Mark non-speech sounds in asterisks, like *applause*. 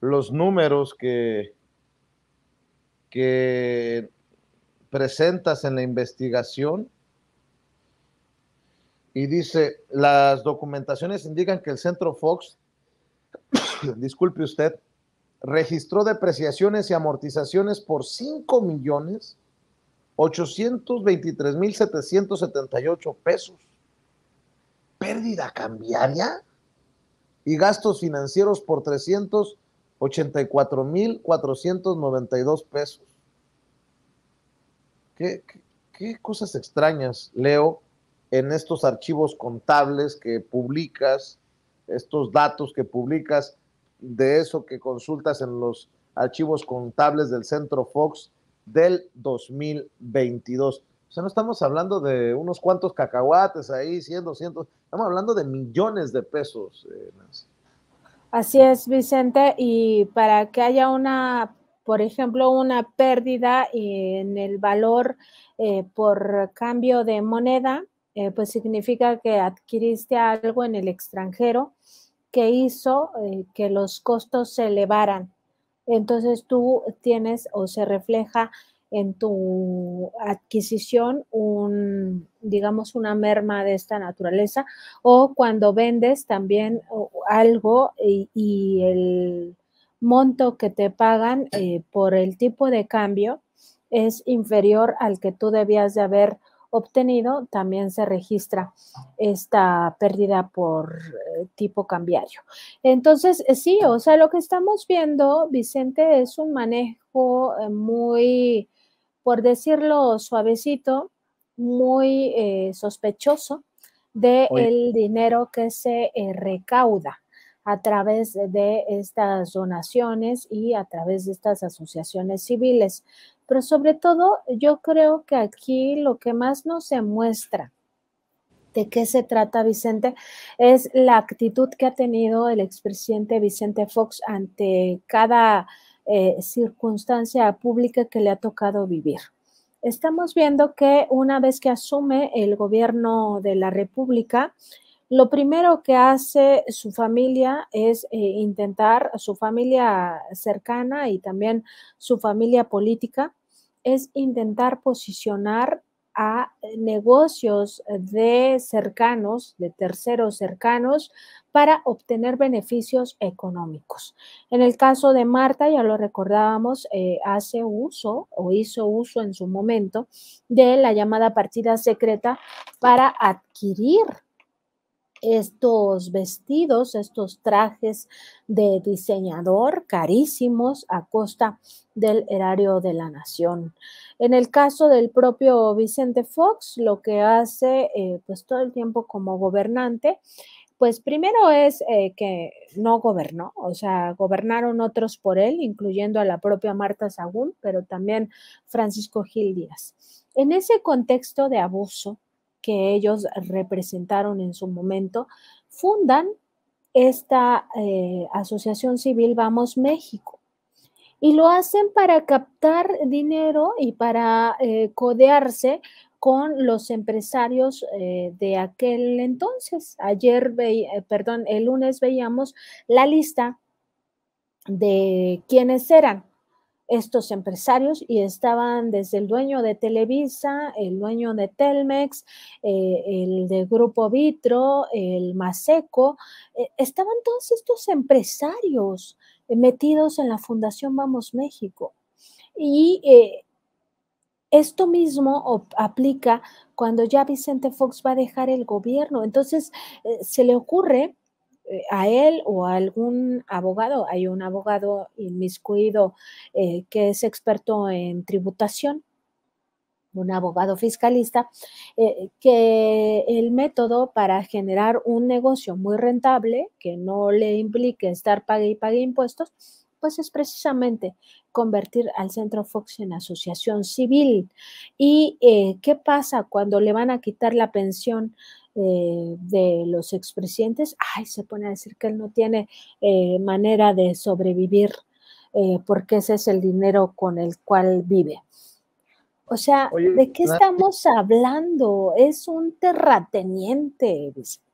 los, números que, que presentas en la investigación. Y dice, las documentaciones indican que el Centro Fox, *coughs* disculpe usted, registró depreciaciones y amortizaciones por 5 millones 823 mil 778 pesos. Pérdida cambiaria y gastos financieros por 384.492 pesos. ¿Qué, qué, cosas extrañas leo en estos archivos contables que publicas, estos datos que publicas de eso que consultas en los archivos contables del Centro Fox del 2022. O sea, no estamos hablando de unos cuantos cacahuates ahí, 100, 200, estamos hablando de millones de pesos. Eh, Así es, Vicente, y para que haya una, por ejemplo, una pérdida eh, en el valor eh, por cambio de moneda, pues significa que adquiriste algo en el extranjero que hizo que los costos se elevaran. Entonces tú tienes o se refleja en tu adquisición un, digamos, una merma de esta naturaleza o cuando vendes también algo y, el monto que te pagan eh, por el tipo de cambio es inferior al que tú debías de haber obtenido, también se registra esta pérdida por eh, tipo cambiario. Entonces, eh, sí, o sea, lo que estamos viendo, Vicente, es un manejo muy por decirlo suavecito, muy eh, sospechoso del dinero que se eh, recauda a través de estas donaciones y a través de estas asociaciones civiles. Pero sobre todo, yo creo que aquí lo que más nos se muestra de qué se trata, Vicente, es la actitud que ha tenido el expresidente Vicente Fox ante cada eh, circunstancia pública que le ha tocado vivir. Estamos viendo que una vez que asume el gobierno de la República, lo primero que hace su familia es eh, intentar, su familia cercana y también su familia política, es intentar posicionar a negocios de cercanos, de terceros cercanos, para obtener beneficios económicos. En el caso de Marta, ya lo recordábamos, eh, hace uso o hizo uso en su momento de la llamada partida secreta para adquirir estos vestidos, estos trajes de diseñador carísimos a costa del erario de la nación. En el caso del propio Vicente Fox, lo que hace eh, pues todo el tiempo como gobernante, pues primero es eh, que no gobernó, o sea, gobernaron otros por él, incluyendo a la propia Marta Sagún, pero también Francisco Gil Díaz. En ese contexto de abuso, que ellos representaron en su momento, fundan esta eh, asociación civil Vamos México. Y lo hacen para captar dinero y para eh, codearse con los empresarios eh, de aquel entonces. Ayer, perdón, el lunes veíamos la lista de quienes eran estos empresarios y estaban desde el dueño de Televisa, el dueño de Telmex, eh, el de Grupo Vitro, el Maseco, eh, estaban todos estos empresarios metidos en la Fundación Vamos México. Y eh, esto mismo aplica cuando ya Vicente Fox va a dejar el gobierno. Entonces se le ocurre eh, a él o a algún abogado. Hay un abogado inmiscuido eh, que es experto en tributación, un abogado fiscalista, eh, que el método para generar un negocio muy rentable, que no le implique estar pague y pague impuestos, pues es precisamente convertir al Centro Fox en asociación civil. ¿Y eh, qué pasa cuando le van a quitar la pensión? Eh, de los expresidentes, ay, se pone a decir que él no tiene eh, manera de sobrevivir porque ese es el dinero con el cual vive. O sea, ¿de qué estamos hablando? Es un terrateniente, dice.